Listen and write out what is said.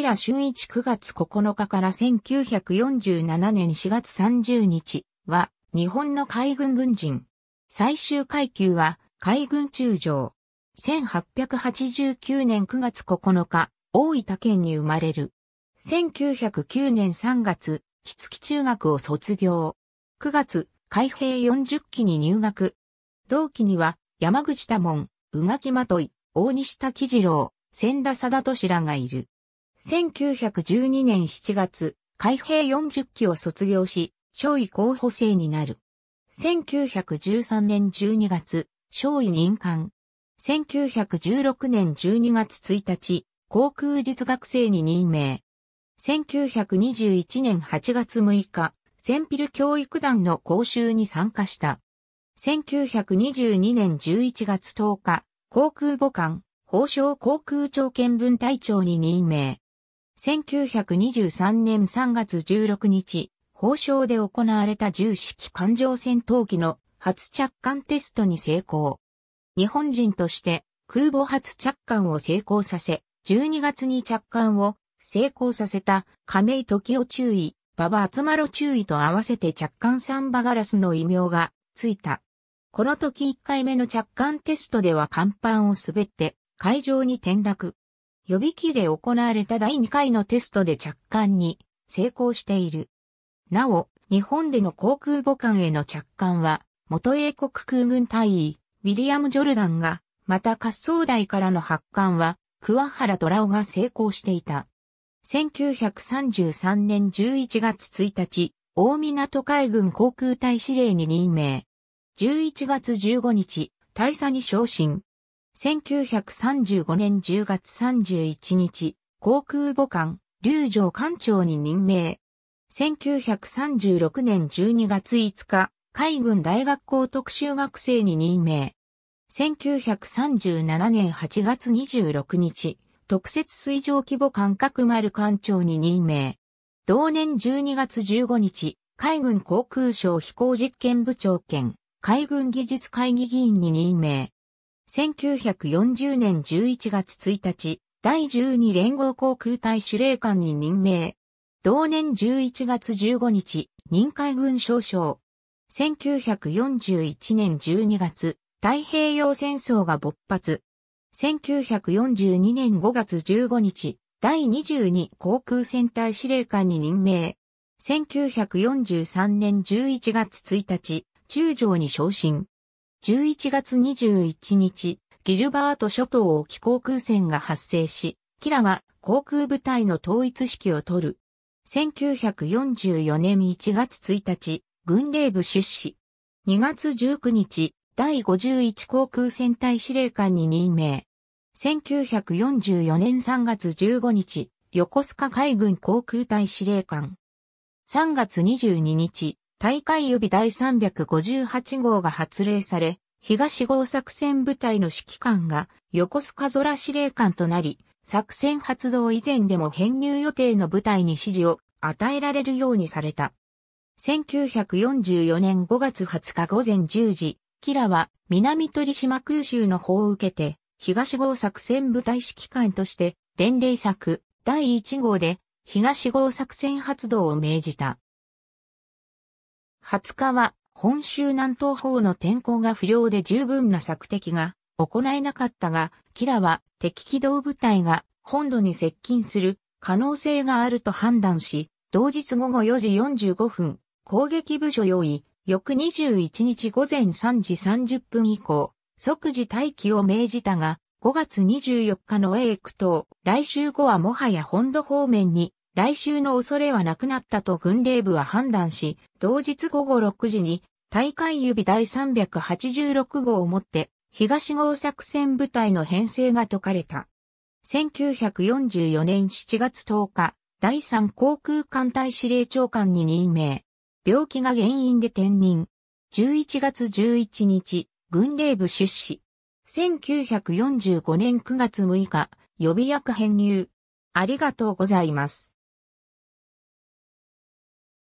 平俊一9月9日から1947年4月30日は日本の海軍軍人。最終階級は海軍中将。1889年9月9日、大分県に生まれる。1909年3月、木月中学を卒業。9月、海兵40期に入学。同期には、山口多門、宇垣まとい、大西滝次郎、千田貞俊らがいる。1912年7月、海兵40期を卒業し、少尉候補生になる。1913年12月、少尉任官。1916年12月1日、航空実学生に任命。1921年8月6日、センピル教育団の講習に参加した。1922年11月10日、航空母艦、法省航空長兼分隊長に任命。1923年3月16日、法省で行われた重式艦上戦闘機の初着艦テストに成功。日本人として空母初着艦を成功させ、12月に着艦を成功させた亀井時夫注意、馬場厚丸注意と合わせて着艦サンバガラスの異名がついた。この時1回目の着艦テストでは甲板を滑って海上に転落。予備機で行われた第2回のテストで着艦に成功している。なお、日本での航空母艦への着艦は、元英国空軍隊員、ウィリアム・ジョルダンが、また滑走台からの発艦は、桑原虎夫が成功していた。1933年11月1日、大港海軍航空隊司令に任命。11月15日、大佐に昇進。1935年10月31日、航空母艦、龍城艦長に任命。1936年12月5日、海軍大学校特集学生に任命。1937年8月26日、特設水上規模艦各丸艦長に任命。同年12月15日、海軍航空省飛行実験部長兼海軍技術会議議員に任命。1940年11月1日、第12連合航空隊司令官に任命。同年11月15日、任海軍少将。1941年12月、太平洋戦争が勃発。1942年5月15日、第22航空戦隊司令官に任命。1943年11月1日、中将に昇進。11月21日、ギルバート諸島沖航空戦が発生し、キラが航空部隊の統一式を取る。1944年1月1日、軍令部出資。2月19日、第51航空戦隊司令官に任命。1944年3月15日、横須賀海軍航空隊司令官。3月22日、大会予備第358号が発令され、東号作戦部隊の指揮官が横須賀空司令官となり、作戦発動以前でも編入予定の部隊に指示を与えられるようにされた。1944年5月20日午前10時、キラは南鳥島空襲の砲を受けて、東号作戦部隊指揮官として伝令作第1号で東号作戦発動を命じた。20日は本州南東方の天候が不良で十分な索敵が行えなかったが、キラは敵機動部隊が本土に接近する可能性があると判断し、同日午後4時45分、攻撃部署用意、翌21日午前3時30分以降、即時待機を命じたが、5月24日のエーク島、来週後はもはや本土方面に来週の恐れはなくなったと軍令部は判断し、同日午後6時に大会指第386号をもって東号作戦部隊の編成が解かれた。1944年7月10日、第3航空艦隊司令長官に任命。病気が原因で転任。11月11日、軍令部出資。1945年9月6日、予備役編入。ありがとうございます。